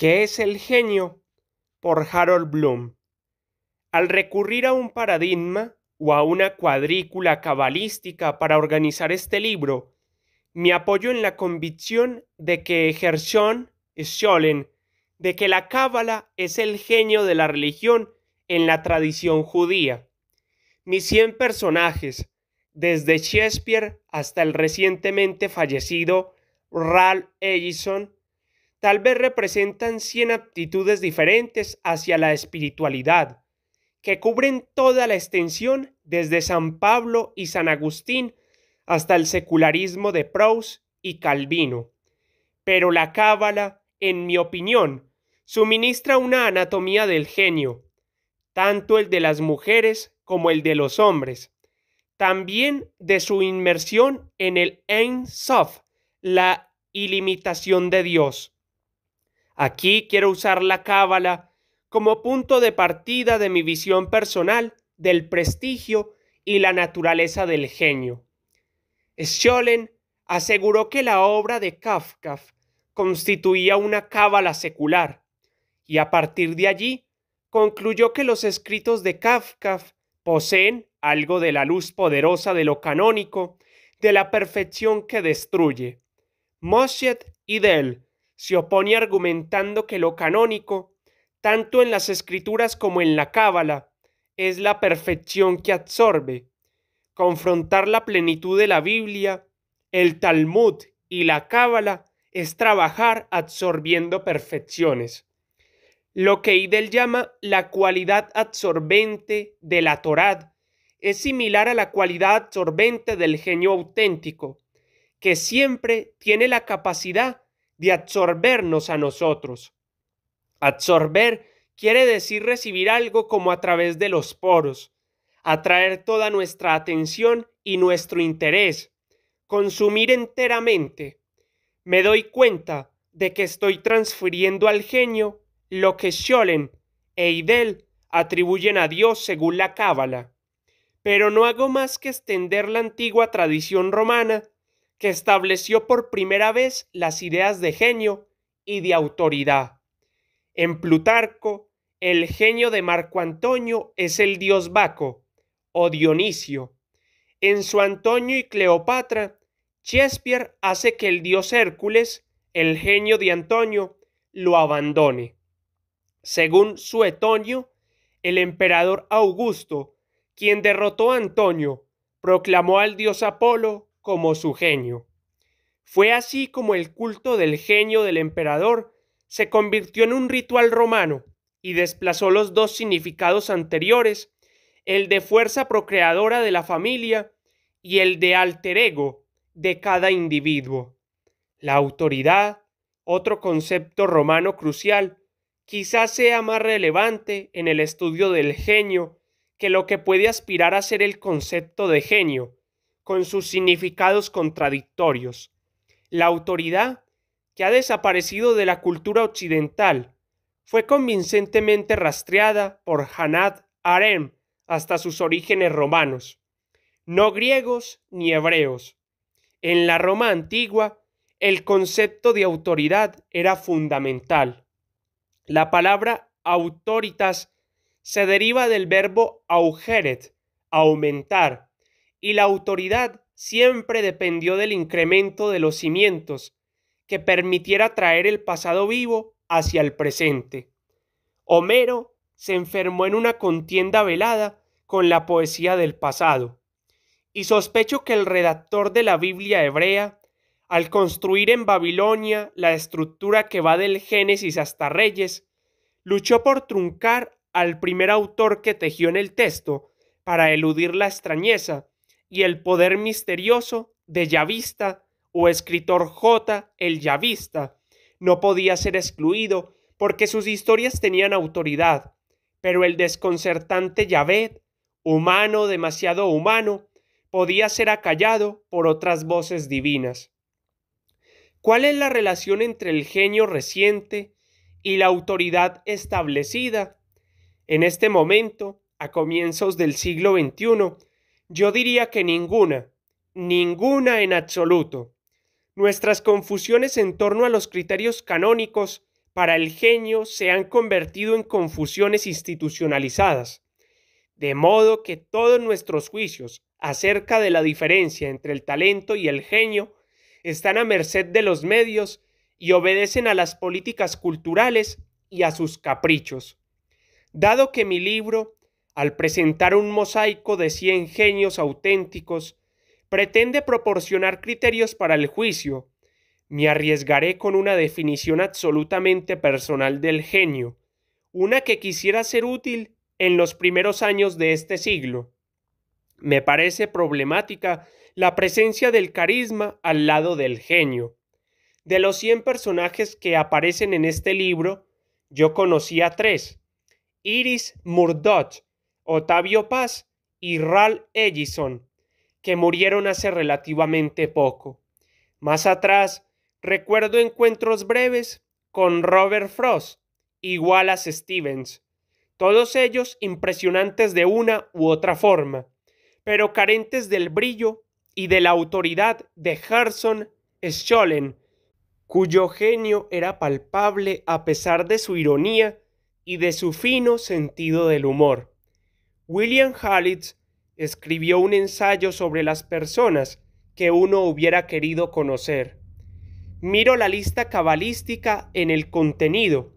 Qué es El genio por Harold Bloom. Al recurrir a un paradigma o a una cuadrícula cabalística para organizar este libro, me apoyo en la convicción de que Gershon sholén, de que la cábala es el genio de la religión en la tradición judía. Mis 100 personajes, desde Shakespeare hasta el recientemente fallecido Ralph Ellison, tal vez representan 100 aptitudes diferentes hacia la espiritualidad, que cubren toda la extensión desde San Pablo y San Agustín hasta el secularismo de Proust y Calvino. Pero la cábala, en mi opinión, suministra una anatomía del genio, tanto el de las mujeres como el de los hombres, también de su inmersión en el Ein Sof, la ilimitación de Dios. Aquí quiero usar la cábala como punto de partida de mi visión personal del prestigio y la naturaleza del genio. Schollen aseguró que la obra de Kafka constituía una cábala secular, y a partir de allí concluyó que los escritos de Kafka poseen algo de la luz poderosa de lo canónico, de la perfección que destruye. Moschet y Dell se opone argumentando que lo canónico, tanto en las escrituras como en la cábala, es la perfección que absorbe. Confrontar la plenitud de la Biblia, el Talmud y la cábala es trabajar absorbiendo perfecciones. Lo que Idel llama la cualidad absorbente de la Torá es similar a la cualidad absorbente del genio auténtico, que siempre tiene la capacidad de de absorbernos a nosotros. Absorber quiere decir recibir algo como a través de los poros, atraer toda nuestra atención y nuestro interés, consumir enteramente. Me doy cuenta de que estoy transfiriendo al genio lo que Schollen e Idel atribuyen a Dios según la Cábala. Pero no hago más que extender la antigua tradición romana que estableció por primera vez las ideas de genio y de autoridad. En Plutarco, el genio de Marco Antonio es el dios Baco o Dionisio. En su Antonio y Cleopatra, Shakespeare hace que el dios Hércules, el genio de Antonio, lo abandone. Según Suetonio, el emperador Augusto, quien derrotó a Antonio, proclamó al dios Apolo como su genio. Fue así como el culto del genio del emperador se convirtió en un ritual romano y desplazó los dos significados anteriores, el de fuerza procreadora de la familia y el de alter ego de cada individuo. La autoridad, otro concepto romano crucial, quizás sea más relevante en el estudio del genio que lo que puede aspirar a ser el concepto de genio, con sus significados contradictorios. La autoridad, que ha desaparecido de la cultura occidental, fue convincentemente rastreada por Hanad Arem hasta sus orígenes romanos, no griegos ni hebreos. En la Roma antigua, el concepto de autoridad era fundamental. La palabra autoritas se deriva del verbo augeret, aumentar, y la autoridad siempre dependió del incremento de los cimientos que permitiera traer el pasado vivo hacia el presente. Homero se enfermó en una contienda velada con la poesía del pasado, y sospecho que el redactor de la Biblia hebrea, al construir en Babilonia la estructura que va del Génesis hasta Reyes, luchó por truncar al primer autor que tejió en el texto para eludir la extrañeza y el poder misterioso de Yavista o escritor J, el Yavista, no podía ser excluido porque sus historias tenían autoridad, pero el desconcertante Yavet, humano, demasiado humano, podía ser acallado por otras voces divinas. ¿Cuál es la relación entre el genio reciente y la autoridad establecida? En este momento, a comienzos del siglo XXI, yo diría que ninguna, ninguna en absoluto. Nuestras confusiones en torno a los criterios canónicos para el genio se han convertido en confusiones institucionalizadas, de modo que todos nuestros juicios acerca de la diferencia entre el talento y el genio están a merced de los medios y obedecen a las políticas culturales y a sus caprichos. Dado que mi libro al presentar un mosaico de cien genios auténticos, pretende proporcionar criterios para el juicio. Me arriesgaré con una definición absolutamente personal del genio, una que quisiera ser útil en los primeros años de este siglo. Me parece problemática la presencia del carisma al lado del genio. De los cien personajes que aparecen en este libro, yo conocí a tres. Iris Murdoch, Otavio Paz y Ral Ellison, que murieron hace relativamente poco. Más atrás, recuerdo encuentros breves con Robert Frost y Wallace Stevens, todos ellos impresionantes de una u otra forma, pero carentes del brillo y de la autoridad de Harrison Schollen, cuyo genio era palpable a pesar de su ironía y de su fino sentido del humor. William Hallett escribió un ensayo sobre las personas que uno hubiera querido conocer. Miro la lista cabalística en el contenido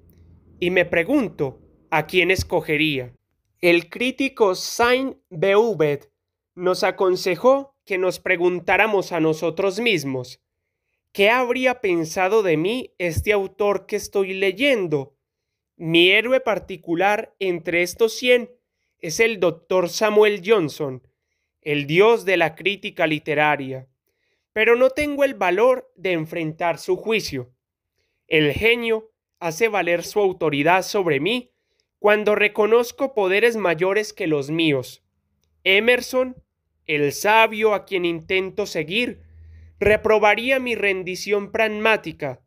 y me pregunto a quién escogería. El crítico Saint Beuved nos aconsejó que nos preguntáramos a nosotros mismos, ¿qué habría pensado de mí este autor que estoy leyendo? Mi héroe particular entre estos cien es el doctor Samuel Johnson, el dios de la crítica literaria, pero no tengo el valor de enfrentar su juicio. El genio hace valer su autoridad sobre mí cuando reconozco poderes mayores que los míos. Emerson, el sabio a quien intento seguir, reprobaría mi rendición pragmática,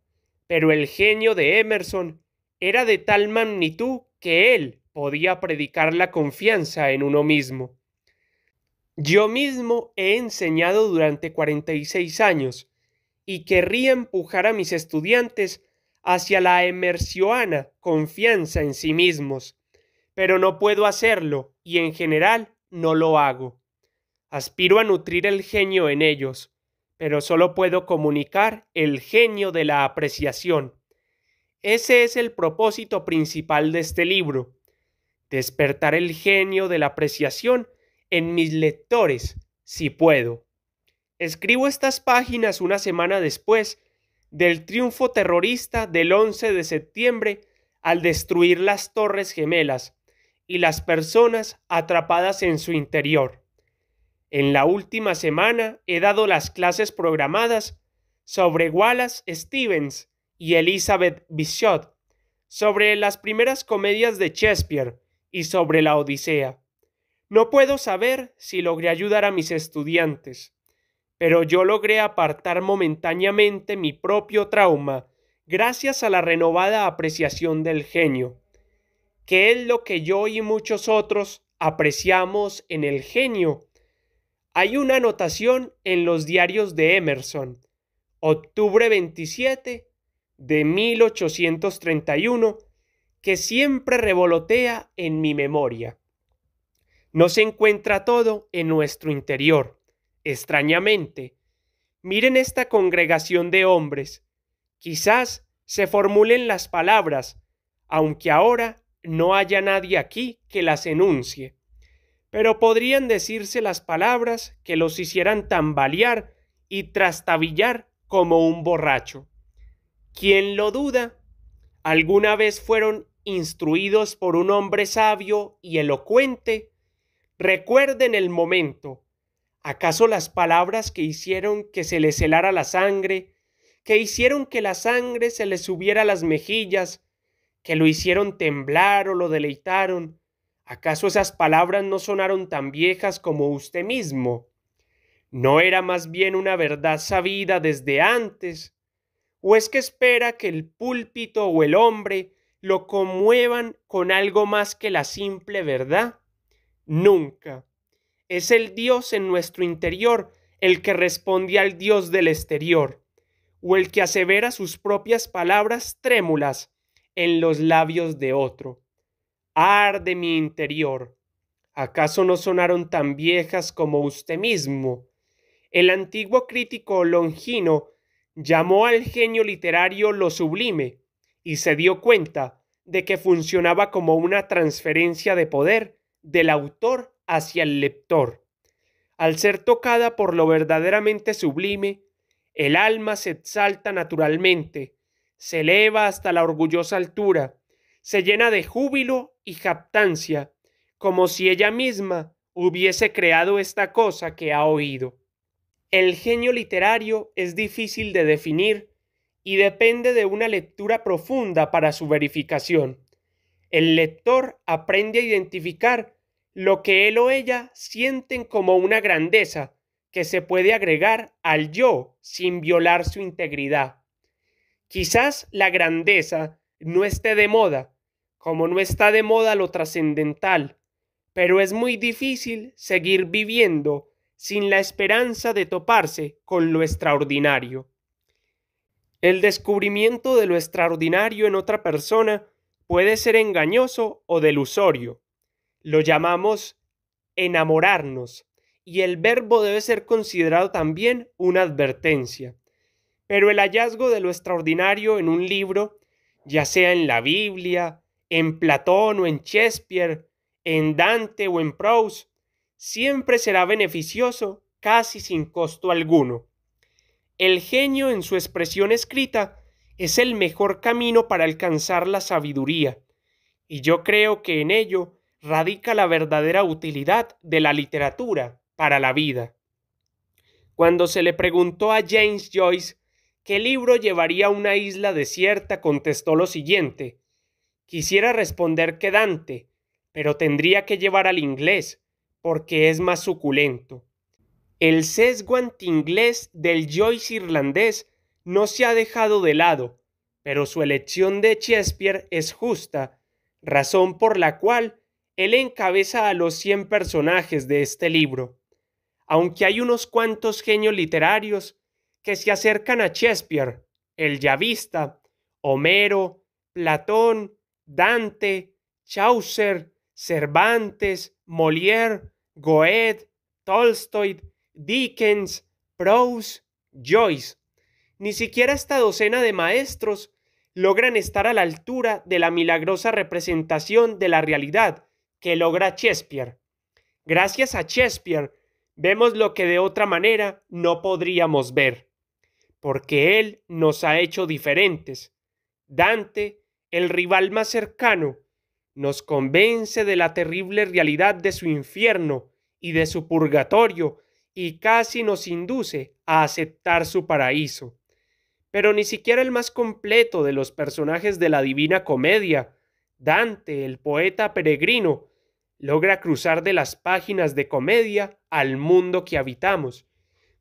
pero el genio de Emerson era de tal magnitud que él, podía predicar la confianza en uno mismo. Yo mismo he enseñado durante 46 años y querría empujar a mis estudiantes hacia la emersioana confianza en sí mismos, pero no puedo hacerlo y en general no lo hago. Aspiro a nutrir el genio en ellos, pero solo puedo comunicar el genio de la apreciación. Ese es el propósito principal de este libro, despertar el genio de la apreciación en mis lectores, si puedo. Escribo estas páginas una semana después del triunfo terrorista del 11 de septiembre al destruir las torres gemelas y las personas atrapadas en su interior. En la última semana he dado las clases programadas sobre Wallace Stevens y Elizabeth Bichot, sobre las primeras comedias de Shakespeare, y sobre la Odisea. No puedo saber si logré ayudar a mis estudiantes, pero yo logré apartar momentáneamente mi propio trauma gracias a la renovada apreciación del genio, que es lo que yo y muchos otros apreciamos en el genio. Hay una anotación en los diarios de Emerson, octubre 27 de 1831, que siempre revolotea en mi memoria. No se encuentra todo en nuestro interior. Extrañamente, miren esta congregación de hombres. Quizás se formulen las palabras, aunque ahora no haya nadie aquí que las enuncie. Pero podrían decirse las palabras que los hicieran tambalear y trastabillar como un borracho. ¿Quién lo duda alguna vez fueron instruidos por un hombre sabio y elocuente, recuerden el momento. ¿Acaso las palabras que hicieron que se les helara la sangre, que hicieron que la sangre se les subiera a las mejillas, que lo hicieron temblar o lo deleitaron, ¿acaso esas palabras no sonaron tan viejas como usted mismo? ¿No era más bien una verdad sabida desde antes? ¿O es que espera que el púlpito o el hombre lo conmuevan con algo más que la simple verdad? Nunca. Es el Dios en nuestro interior el que responde al Dios del exterior, o el que asevera sus propias palabras trémulas en los labios de otro. Arde mi interior. ¿Acaso no sonaron tan viejas como usted mismo? El antiguo crítico longino llamó al genio literario lo sublime y se dio cuenta de que funcionaba como una transferencia de poder del autor hacia el lector. Al ser tocada por lo verdaderamente sublime, el alma se exalta naturalmente, se eleva hasta la orgullosa altura, se llena de júbilo y jactancia, como si ella misma hubiese creado esta cosa que ha oído. El genio literario es difícil de definir y depende de una lectura profunda para su verificación. El lector aprende a identificar lo que él o ella sienten como una grandeza que se puede agregar al yo sin violar su integridad. Quizás la grandeza no esté de moda, como no está de moda lo trascendental, pero es muy difícil seguir viviendo sin la esperanza de toparse con lo extraordinario. El descubrimiento de lo extraordinario en otra persona puede ser engañoso o delusorio. Lo llamamos enamorarnos y el verbo debe ser considerado también una advertencia. Pero el hallazgo de lo extraordinario en un libro, ya sea en la Biblia, en Platón o en Shakespeare, en Dante o en Prose siempre será beneficioso casi sin costo alguno. El genio en su expresión escrita es el mejor camino para alcanzar la sabiduría, y yo creo que en ello radica la verdadera utilidad de la literatura para la vida. Cuando se le preguntó a James Joyce qué libro llevaría a una isla desierta, contestó lo siguiente Quisiera responder que Dante, pero tendría que llevar al inglés, porque es más suculento. El sesgo inglés del Joyce irlandés no se ha dejado de lado, pero su elección de Shakespeare es justa, razón por la cual él encabeza a los 100 personajes de este libro. Aunque hay unos cuantos genios literarios que se acercan a Shakespeare, el Yavista, Homero, Platón, Dante, Chaucer, Cervantes, Molière, Goethe, Tolstoy, Dickens, Proust, Joyce. Ni siquiera esta docena de maestros logran estar a la altura de la milagrosa representación de la realidad que logra Shakespeare. Gracias a Shakespeare vemos lo que de otra manera no podríamos ver, porque él nos ha hecho diferentes. Dante, el rival más cercano, nos convence de la terrible realidad de su infierno y de su purgatorio y casi nos induce a aceptar su paraíso. Pero ni siquiera el más completo de los personajes de la Divina Comedia, Dante, el poeta peregrino, logra cruzar de las páginas de comedia al mundo que habitamos,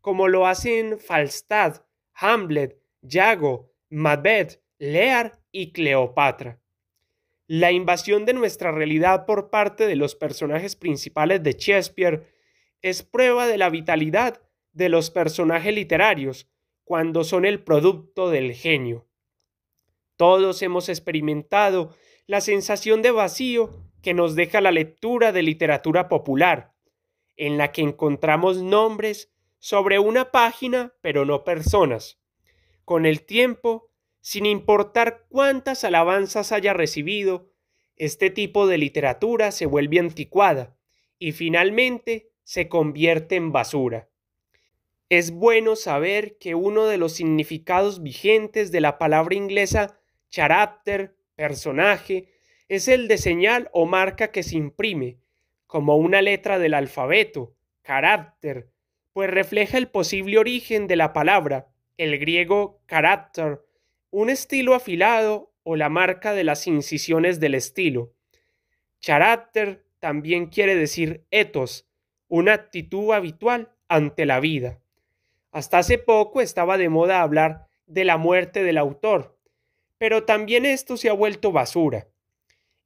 como lo hacen Falstad, Hamlet, Yago, Macbeth, Lear y Cleopatra la invasión de nuestra realidad por parte de los personajes principales de Shakespeare es prueba de la vitalidad de los personajes literarios cuando son el producto del genio. Todos hemos experimentado la sensación de vacío que nos deja la lectura de literatura popular, en la que encontramos nombres sobre una página pero no personas. Con el tiempo, sin importar cuántas alabanzas haya recibido, este tipo de literatura se vuelve anticuada y finalmente se convierte en basura. Es bueno saber que uno de los significados vigentes de la palabra inglesa character, personaje, es el de señal o marca que se imprime, como una letra del alfabeto, carácter, pues refleja el posible origen de la palabra, el griego carácter, un estilo afilado o la marca de las incisiones del estilo. Character también quiere decir ethos, una actitud habitual ante la vida. Hasta hace poco estaba de moda hablar de la muerte del autor, pero también esto se ha vuelto basura.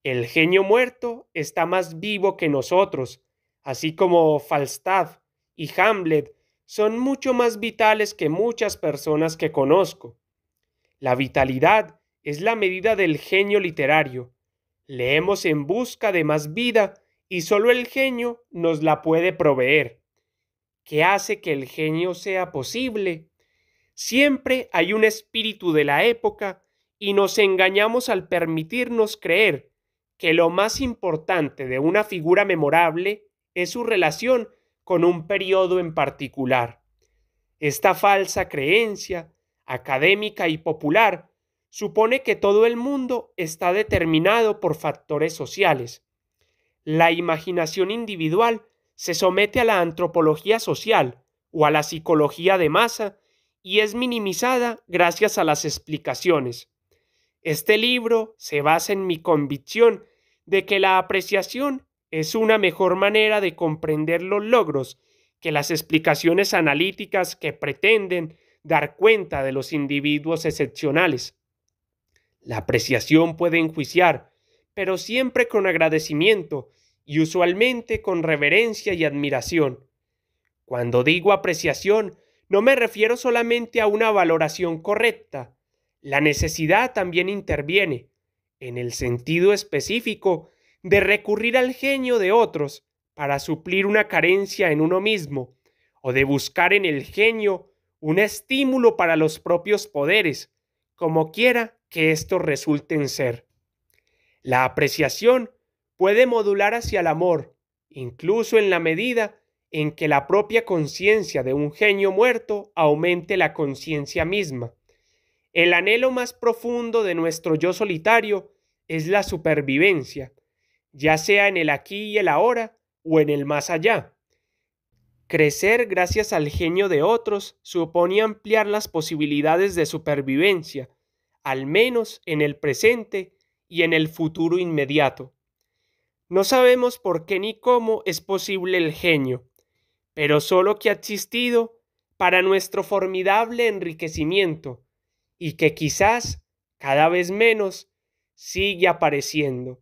El genio muerto está más vivo que nosotros, así como Falstaff y Hamlet son mucho más vitales que muchas personas que conozco. La vitalidad es la medida del genio literario. Leemos en busca de más vida y solo el genio nos la puede proveer. ¿Qué hace que el genio sea posible? Siempre hay un espíritu de la época y nos engañamos al permitirnos creer que lo más importante de una figura memorable es su relación con un periodo en particular. Esta falsa creencia académica y popular supone que todo el mundo está determinado por factores sociales. La imaginación individual se somete a la antropología social o a la psicología de masa y es minimizada gracias a las explicaciones. Este libro se basa en mi convicción de que la apreciación es una mejor manera de comprender los logros que las explicaciones analíticas que pretenden dar cuenta de los individuos excepcionales. La apreciación puede enjuiciar, pero siempre con agradecimiento y usualmente con reverencia y admiración. Cuando digo apreciación, no me refiero solamente a una valoración correcta. La necesidad también interviene, en el sentido específico, de recurrir al genio de otros para suplir una carencia en uno mismo, o de buscar en el genio un estímulo para los propios poderes, como quiera que estos resulten ser. La apreciación puede modular hacia el amor, incluso en la medida en que la propia conciencia de un genio muerto aumente la conciencia misma. El anhelo más profundo de nuestro yo solitario es la supervivencia, ya sea en el aquí y el ahora o en el más allá. Crecer gracias al genio de otros supone ampliar las posibilidades de supervivencia, al menos en el presente y en el futuro inmediato. No sabemos por qué ni cómo es posible el genio, pero solo que ha existido para nuestro formidable enriquecimiento y que quizás cada vez menos sigue apareciendo.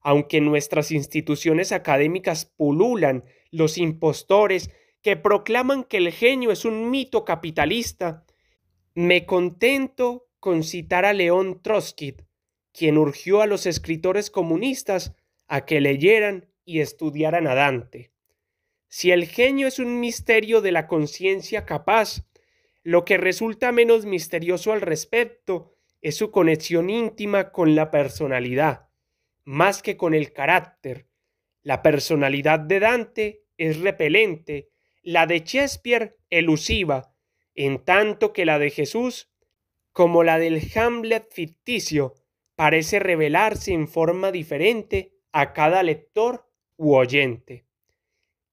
Aunque nuestras instituciones académicas pululan los impostores que proclaman que el genio es un mito capitalista, me contento con citar a León Trotsky, quien urgió a los escritores comunistas a que leyeran y estudiaran a Dante. Si el genio es un misterio de la conciencia capaz, lo que resulta menos misterioso al respecto es su conexión íntima con la personalidad, más que con el carácter. La personalidad de Dante es repelente, la de Shakespeare elusiva, en tanto que la de Jesús, como la del Hamlet ficticio, parece revelarse en forma diferente a cada lector u oyente.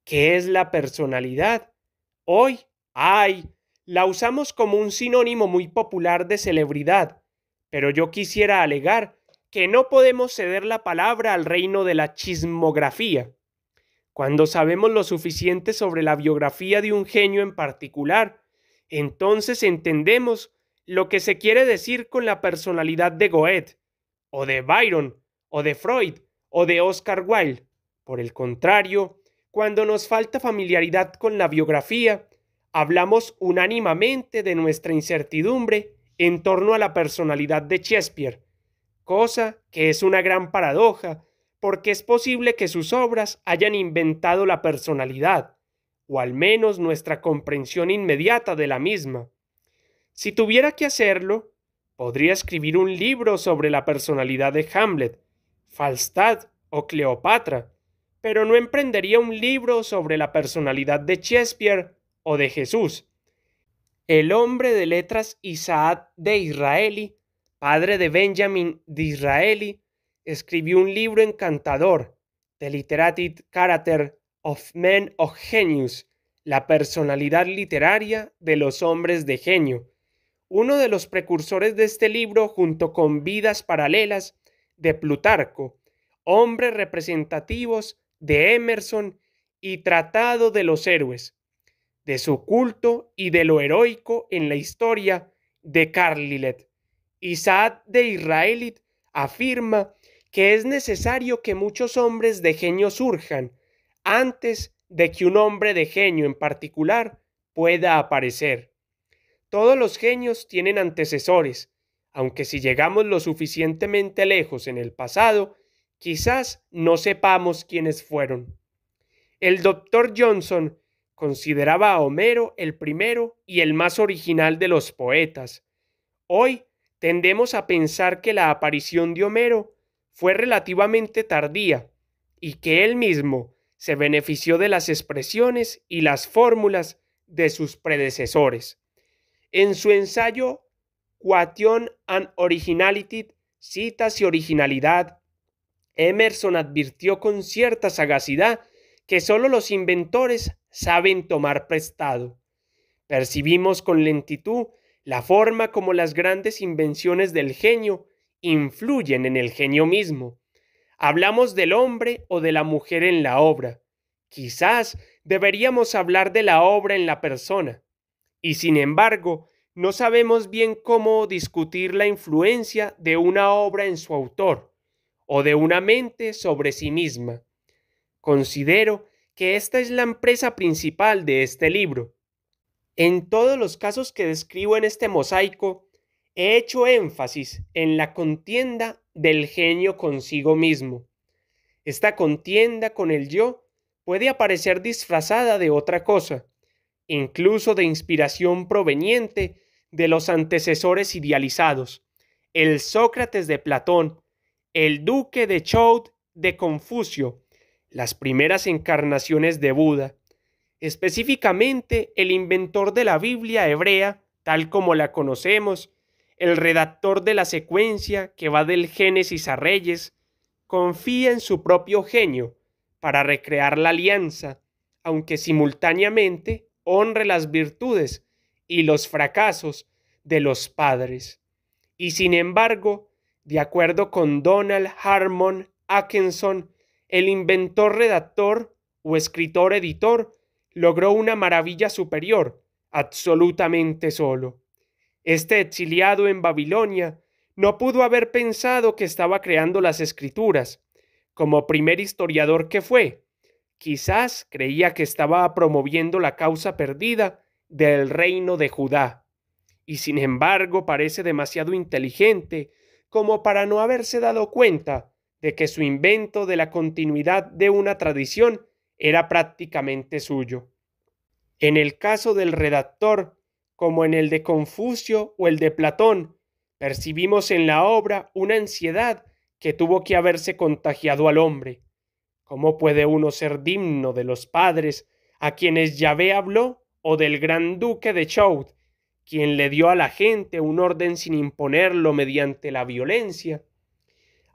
¿Qué es la personalidad? Hoy, ay, la usamos como un sinónimo muy popular de celebridad, pero yo quisiera alegar que no podemos ceder la palabra al reino de la chismografía. Cuando sabemos lo suficiente sobre la biografía de un genio en particular, entonces entendemos lo que se quiere decir con la personalidad de Goethe, o de Byron, o de Freud, o de Oscar Wilde. Por el contrario, cuando nos falta familiaridad con la biografía, hablamos unánimamente de nuestra incertidumbre en torno a la personalidad de Shakespeare, cosa que es una gran paradoja porque es posible que sus obras hayan inventado la personalidad, o al menos nuestra comprensión inmediata de la misma. Si tuviera que hacerlo, podría escribir un libro sobre la personalidad de Hamlet, Falstad o Cleopatra, pero no emprendería un libro sobre la personalidad de Shakespeare o de Jesús. El hombre de letras Isaac de Israeli, padre de Benjamin de Israeli, escribió un libro encantador, The Literated Character of Men of Genius, la personalidad literaria de los hombres de genio. Uno de los precursores de este libro, junto con Vidas Paralelas de Plutarco, Hombres Representativos de Emerson y Tratado de los Héroes, de su culto y de lo heroico en la historia de Carlilet. Isaac de Israelit afirma que es necesario que muchos hombres de genio surjan antes de que un hombre de genio en particular pueda aparecer. Todos los genios tienen antecesores, aunque si llegamos lo suficientemente lejos en el pasado, quizás no sepamos quiénes fueron. El doctor Johnson consideraba a Homero el primero y el más original de los poetas. Hoy tendemos a pensar que la aparición de Homero fue relativamente tardía y que él mismo se benefició de las expresiones y las fórmulas de sus predecesores. En su ensayo Quation and Originality, citas y originalidad, Emerson advirtió con cierta sagacidad que sólo los inventores saben tomar prestado. Percibimos con lentitud la forma como las grandes invenciones del genio influyen en el genio mismo. Hablamos del hombre o de la mujer en la obra. Quizás deberíamos hablar de la obra en la persona. Y sin embargo, no sabemos bien cómo discutir la influencia de una obra en su autor o de una mente sobre sí misma. Considero que esta es la empresa principal de este libro. En todos los casos que describo en este mosaico, he hecho énfasis en la contienda del genio consigo mismo. Esta contienda con el yo puede aparecer disfrazada de otra cosa, incluso de inspiración proveniente de los antecesores idealizados, el Sócrates de Platón, el duque de Choud de Confucio, las primeras encarnaciones de Buda, específicamente el inventor de la Biblia hebrea, tal como la conocemos, el redactor de la secuencia que va del Génesis a Reyes, confía en su propio genio para recrear la alianza, aunque simultáneamente honre las virtudes y los fracasos de los padres. Y sin embargo, de acuerdo con Donald Harmon Atkinson, el inventor redactor o escritor editor logró una maravilla superior, absolutamente solo. Este exiliado en Babilonia no pudo haber pensado que estaba creando las escrituras. Como primer historiador que fue, quizás creía que estaba promoviendo la causa perdida del reino de Judá. Y sin embargo parece demasiado inteligente como para no haberse dado cuenta de que su invento de la continuidad de una tradición era prácticamente suyo. En el caso del redactor, como en el de Confucio o el de Platón, percibimos en la obra una ansiedad que tuvo que haberse contagiado al hombre. ¿Cómo puede uno ser digno de los padres a quienes Yahvé habló o del gran duque de Choud, quien le dio a la gente un orden sin imponerlo mediante la violencia?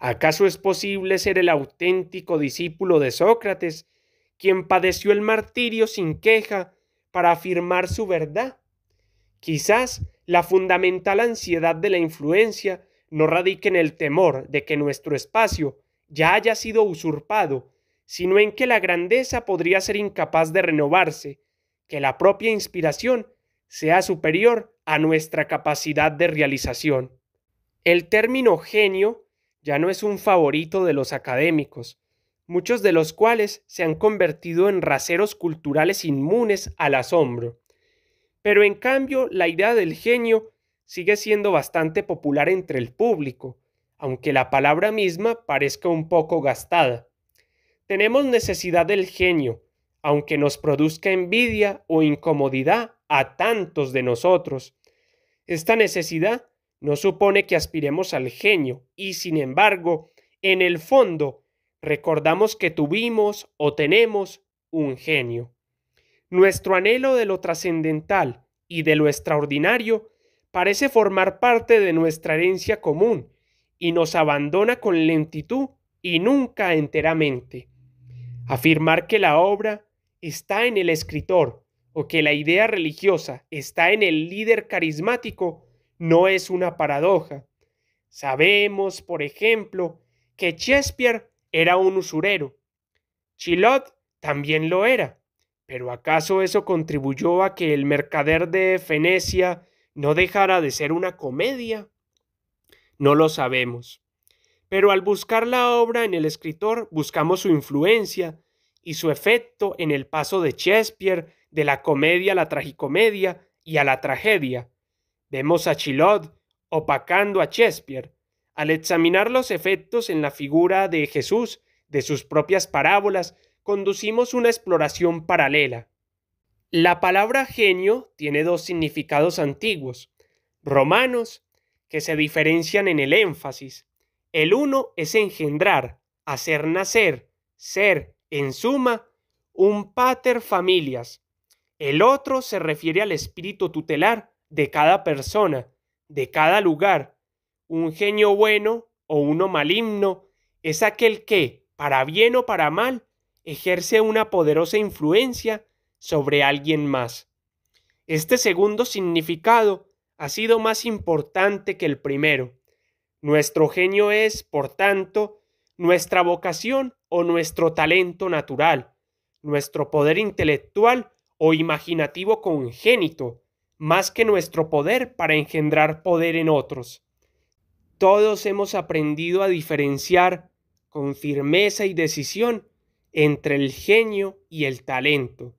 ¿Acaso es posible ser el auténtico discípulo de Sócrates, quien padeció el martirio sin queja para afirmar su verdad? Quizás la fundamental ansiedad de la influencia no radique en el temor de que nuestro espacio ya haya sido usurpado, sino en que la grandeza podría ser incapaz de renovarse, que la propia inspiración sea superior a nuestra capacidad de realización. El término genio ya no es un favorito de los académicos, muchos de los cuales se han convertido en raceros culturales inmunes al asombro. Pero en cambio, la idea del genio sigue siendo bastante popular entre el público, aunque la palabra misma parezca un poco gastada. Tenemos necesidad del genio, aunque nos produzca envidia o incomodidad a tantos de nosotros. Esta necesidad no supone que aspiremos al genio y, sin embargo, en el fondo, recordamos que tuvimos o tenemos un genio. Nuestro anhelo de lo trascendental y de lo extraordinario parece formar parte de nuestra herencia común y nos abandona con lentitud y nunca enteramente. Afirmar que la obra está en el escritor o que la idea religiosa está en el líder carismático no es una paradoja. Sabemos, por ejemplo, que Shakespeare era un usurero. Chilot también lo era. ¿Pero acaso eso contribuyó a que el mercader de Fenecia no dejara de ser una comedia? No lo sabemos. Pero al buscar la obra en el escritor, buscamos su influencia y su efecto en el paso de Shakespeare de la comedia a la tragicomedia y a la tragedia. Vemos a Chilot opacando a Shakespeare. Al examinar los efectos en la figura de Jesús de sus propias parábolas, conducimos una exploración paralela. La palabra genio tiene dos significados antiguos, romanos, que se diferencian en el énfasis. El uno es engendrar, hacer nacer, ser, en suma, un pater familias. El otro se refiere al espíritu tutelar de cada persona, de cada lugar. Un genio bueno o uno maligno es aquel que, para bien o para mal, ejerce una poderosa influencia sobre alguien más. Este segundo significado ha sido más importante que el primero. Nuestro genio es, por tanto, nuestra vocación o nuestro talento natural, nuestro poder intelectual o imaginativo congénito, más que nuestro poder para engendrar poder en otros. Todos hemos aprendido a diferenciar con firmeza y decisión entre el genio y el talento.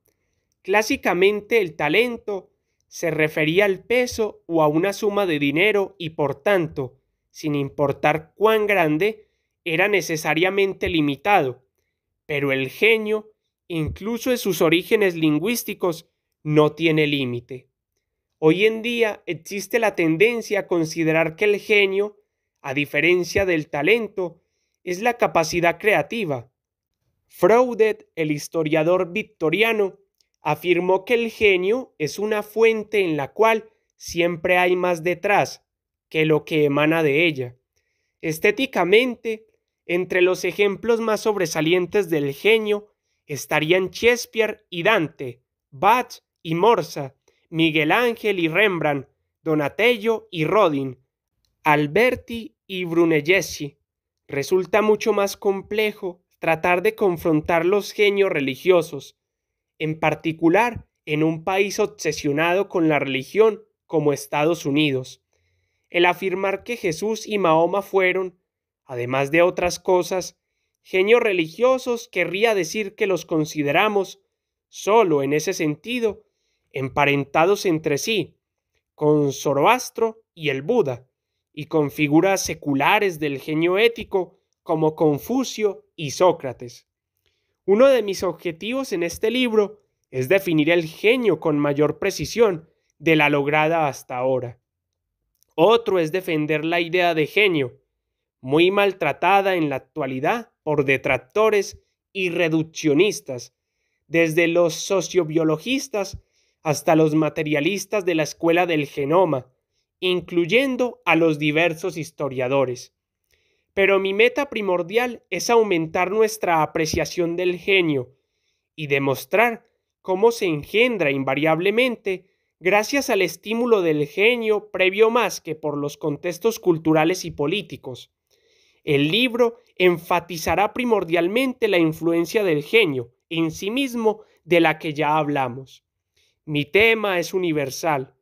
Clásicamente el talento se refería al peso o a una suma de dinero y por tanto, sin importar cuán grande, era necesariamente limitado. Pero el genio, incluso en sus orígenes lingüísticos, no tiene límite. Hoy en día existe la tendencia a considerar que el genio, a diferencia del talento, es la capacidad creativa, Fraudet, el historiador victoriano, afirmó que el genio es una fuente en la cual siempre hay más detrás que lo que emana de ella. Estéticamente, entre los ejemplos más sobresalientes del genio estarían Shakespeare y Dante, Bach y Morsa, Miguel Ángel y Rembrandt, Donatello y Rodin, Alberti y Brunelleschi. Resulta mucho más complejo tratar de confrontar los genios religiosos, en particular en un país obsesionado con la religión como Estados Unidos. El afirmar que Jesús y Mahoma fueron, además de otras cosas, genios religiosos querría decir que los consideramos, solo en ese sentido, emparentados entre sí, con Zoroastro y el Buda, y con figuras seculares del genio ético como Confucio y Sócrates. Uno de mis objetivos en este libro es definir el genio con mayor precisión de la lograda hasta ahora. Otro es defender la idea de genio, muy maltratada en la actualidad por detractores y reduccionistas, desde los sociobiologistas hasta los materialistas de la escuela del genoma, incluyendo a los diversos historiadores. Pero mi meta primordial es aumentar nuestra apreciación del genio y demostrar cómo se engendra invariablemente gracias al estímulo del genio previo más que por los contextos culturales y políticos. El libro enfatizará primordialmente la influencia del genio en sí mismo de la que ya hablamos. Mi tema es universal,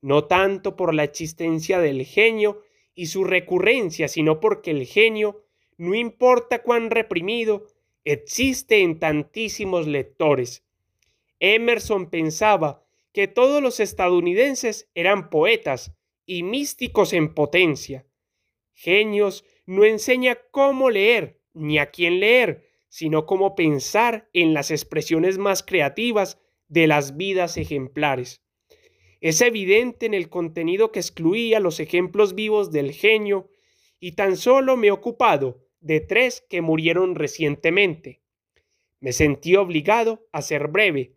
no tanto por la existencia del genio y su recurrencia, sino porque el genio, no importa cuán reprimido, existe en tantísimos lectores. Emerson pensaba que todos los estadounidenses eran poetas y místicos en potencia. Genios no enseña cómo leer ni a quién leer, sino cómo pensar en las expresiones más creativas de las vidas ejemplares. Es evidente en el contenido que excluía los ejemplos vivos del genio y tan solo me he ocupado de tres que murieron recientemente. Me sentí obligado a ser breve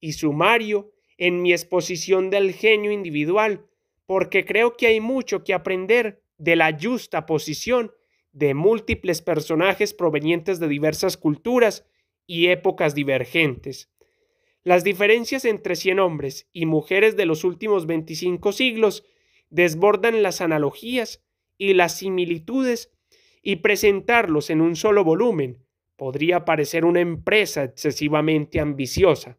y sumario en mi exposición del genio individual, porque creo que hay mucho que aprender de la justa posición de múltiples personajes provenientes de diversas culturas y épocas divergentes. Las diferencias entre cien hombres y mujeres de los últimos 25 siglos desbordan las analogías y las similitudes y presentarlos en un solo volumen podría parecer una empresa excesivamente ambiciosa.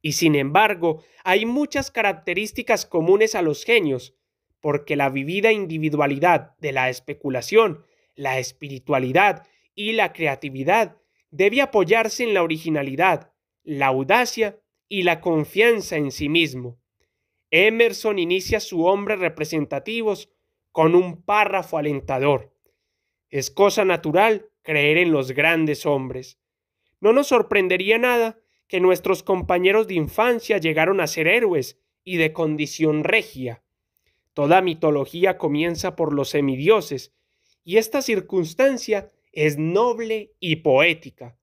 Y sin embargo, hay muchas características comunes a los genios, porque la vivida individualidad de la especulación, la espiritualidad y la creatividad debe apoyarse en la originalidad, la audacia y la confianza en sí mismo. Emerson inicia su hombre representativos con un párrafo alentador. Es cosa natural creer en los grandes hombres. No nos sorprendería nada que nuestros compañeros de infancia llegaron a ser héroes y de condición regia. Toda mitología comienza por los semidioses, y esta circunstancia es noble y poética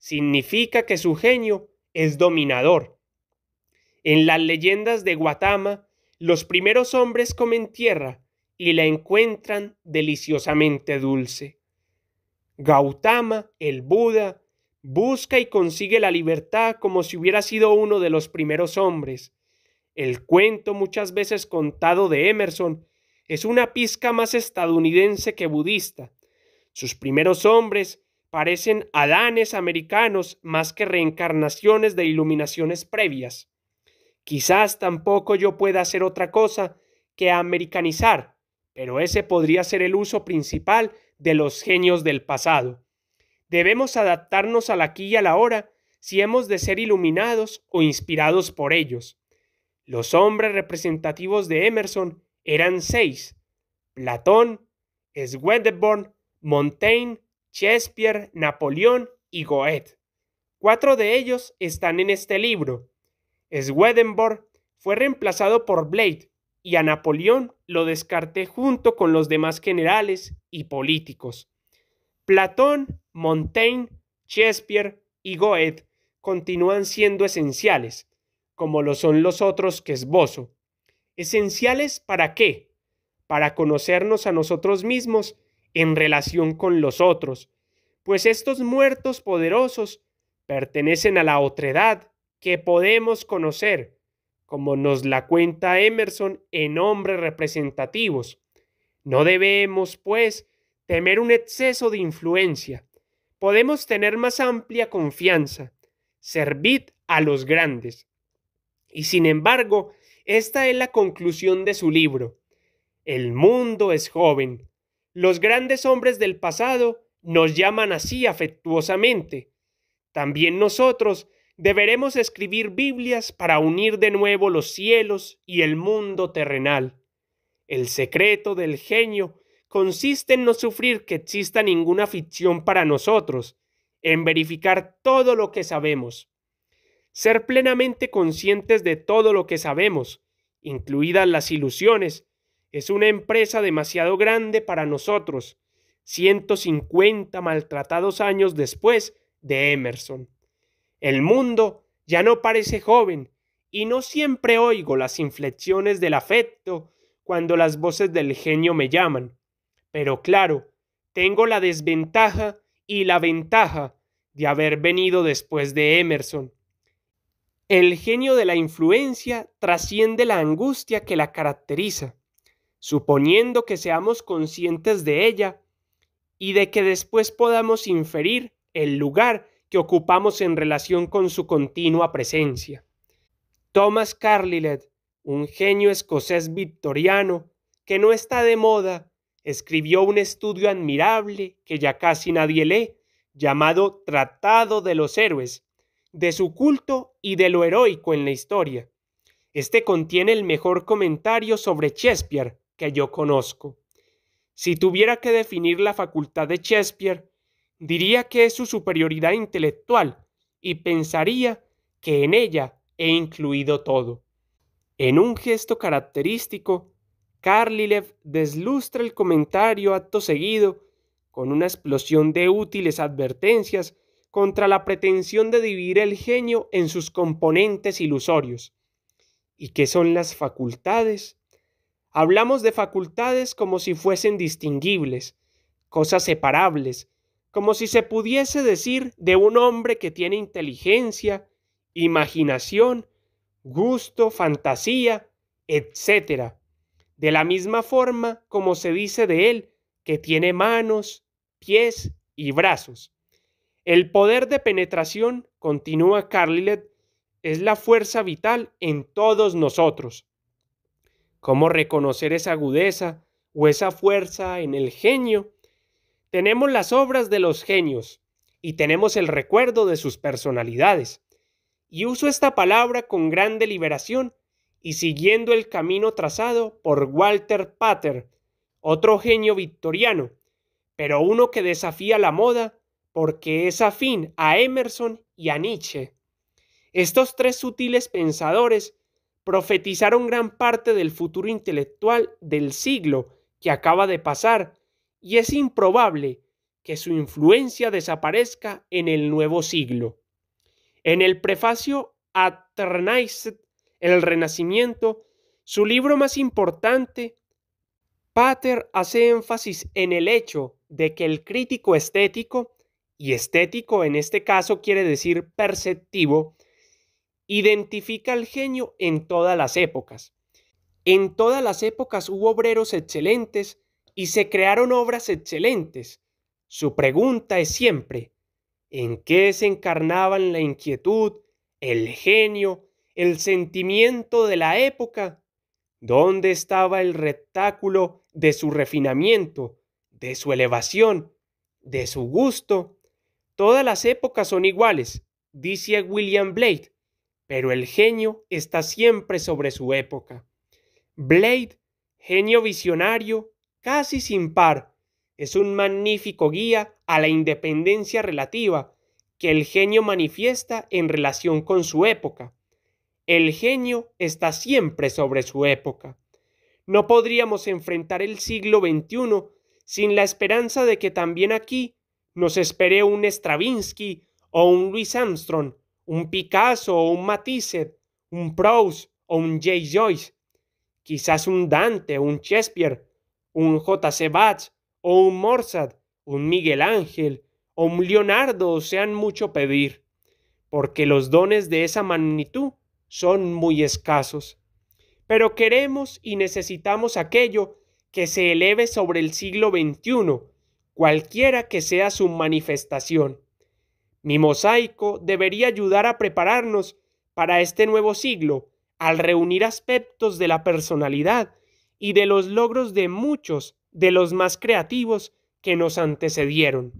significa que su genio es dominador. En las leyendas de Guatama, los primeros hombres comen tierra y la encuentran deliciosamente dulce. Gautama, el Buda, busca y consigue la libertad como si hubiera sido uno de los primeros hombres. El cuento muchas veces contado de Emerson es una pizca más estadounidense que budista. Sus primeros hombres parecen Adanes americanos más que reencarnaciones de iluminaciones previas. Quizás tampoco yo pueda hacer otra cosa que americanizar, pero ese podría ser el uso principal de los genios del pasado. Debemos adaptarnos al aquí y a la hora si hemos de ser iluminados o inspirados por ellos. Los hombres representativos de Emerson eran seis: Platón, Swedenborg, Montaigne, Shakespeare, Napoleón y Goethe. Cuatro de ellos están en este libro. Swedenborg fue reemplazado por Blade y a Napoleón lo descarté junto con los demás generales y políticos. Platón, Montaigne, Shakespeare y Goethe continúan siendo esenciales, como lo son los otros que esbozo. ¿Esenciales para qué? Para conocernos a nosotros mismos en relación con los otros, pues estos muertos poderosos pertenecen a la otredad que podemos conocer, como nos la cuenta Emerson en hombres representativos. No debemos, pues, temer un exceso de influencia. Podemos tener más amplia confianza. Servid a los grandes. Y sin embargo, esta es la conclusión de su libro. El mundo es joven, los grandes hombres del pasado nos llaman así afectuosamente. También nosotros deberemos escribir Biblias para unir de nuevo los cielos y el mundo terrenal. El secreto del genio consiste en no sufrir que exista ninguna ficción para nosotros, en verificar todo lo que sabemos. Ser plenamente conscientes de todo lo que sabemos, incluidas las ilusiones, es una empresa demasiado grande para nosotros, 150 maltratados años después de Emerson. El mundo ya no parece joven y no siempre oigo las inflexiones del afecto cuando las voces del genio me llaman. Pero claro, tengo la desventaja y la ventaja de haber venido después de Emerson. El genio de la influencia trasciende la angustia que la caracteriza suponiendo que seamos conscientes de ella y de que después podamos inferir el lugar que ocupamos en relación con su continua presencia. Thomas Carlyle, un genio escocés victoriano que no está de moda, escribió un estudio admirable que ya casi nadie lee, llamado Tratado de los Héroes, de su culto y de lo heroico en la historia. Este contiene el mejor comentario sobre Shakespeare, que yo conozco. Si tuviera que definir la facultad de Shakespeare, diría que es su superioridad intelectual y pensaría que en ella he incluido todo. En un gesto característico, Karlilev deslustra el comentario acto seguido con una explosión de útiles advertencias contra la pretensión de dividir el genio en sus componentes ilusorios. ¿Y qué son las facultades? Hablamos de facultades como si fuesen distinguibles, cosas separables, como si se pudiese decir de un hombre que tiene inteligencia, imaginación, gusto, fantasía, etc. De la misma forma como se dice de él que tiene manos, pies y brazos. El poder de penetración, continúa Carlilet, es la fuerza vital en todos nosotros cómo reconocer esa agudeza o esa fuerza en el genio. Tenemos las obras de los genios y tenemos el recuerdo de sus personalidades. Y uso esta palabra con gran deliberación y siguiendo el camino trazado por Walter Pater, otro genio victoriano, pero uno que desafía la moda porque es afín a Emerson y a Nietzsche. Estos tres sutiles pensadores profetizaron gran parte del futuro intelectual del siglo que acaba de pasar y es improbable que su influencia desaparezca en el nuevo siglo. En el prefacio a El Renacimiento, su libro más importante, Pater hace énfasis en el hecho de que el crítico estético, y estético en este caso quiere decir perceptivo, identifica el genio en todas las épocas. En todas las épocas hubo obreros excelentes y se crearon obras excelentes. Su pregunta es siempre, ¿en qué se encarnaban la inquietud, el genio, el sentimiento de la época? ¿Dónde estaba el rectáculo de su refinamiento, de su elevación, de su gusto? Todas las épocas son iguales, dice William Blake, pero el genio está siempre sobre su época. Blade, genio visionario, casi sin par, es un magnífico guía a la independencia relativa que el genio manifiesta en relación con su época. El genio está siempre sobre su época. No podríamos enfrentar el siglo XXI sin la esperanza de que también aquí nos espere un Stravinsky o un Louis Armstrong un Picasso o un Matisse, un Proust o un J. Joyce, quizás un Dante, o un Shakespeare, un J. C. Bach o un Morsad, un Miguel Ángel o un Leonardo sean mucho pedir, porque los dones de esa magnitud son muy escasos. Pero queremos y necesitamos aquello que se eleve sobre el siglo XXI, cualquiera que sea su manifestación. Mi mosaico debería ayudar a prepararnos para este nuevo siglo al reunir aspectos de la personalidad y de los logros de muchos de los más creativos que nos antecedieron.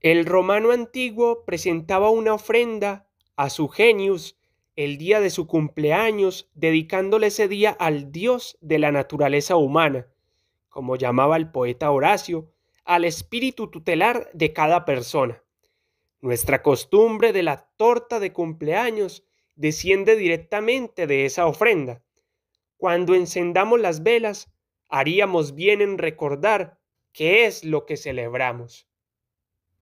El romano antiguo presentaba una ofrenda a su genius el día de su cumpleaños, dedicándole ese día al dios de la naturaleza humana, como llamaba el poeta Horacio, al espíritu tutelar de cada persona. Nuestra costumbre de la torta de cumpleaños desciende directamente de esa ofrenda. Cuando encendamos las velas, haríamos bien en recordar qué es lo que celebramos.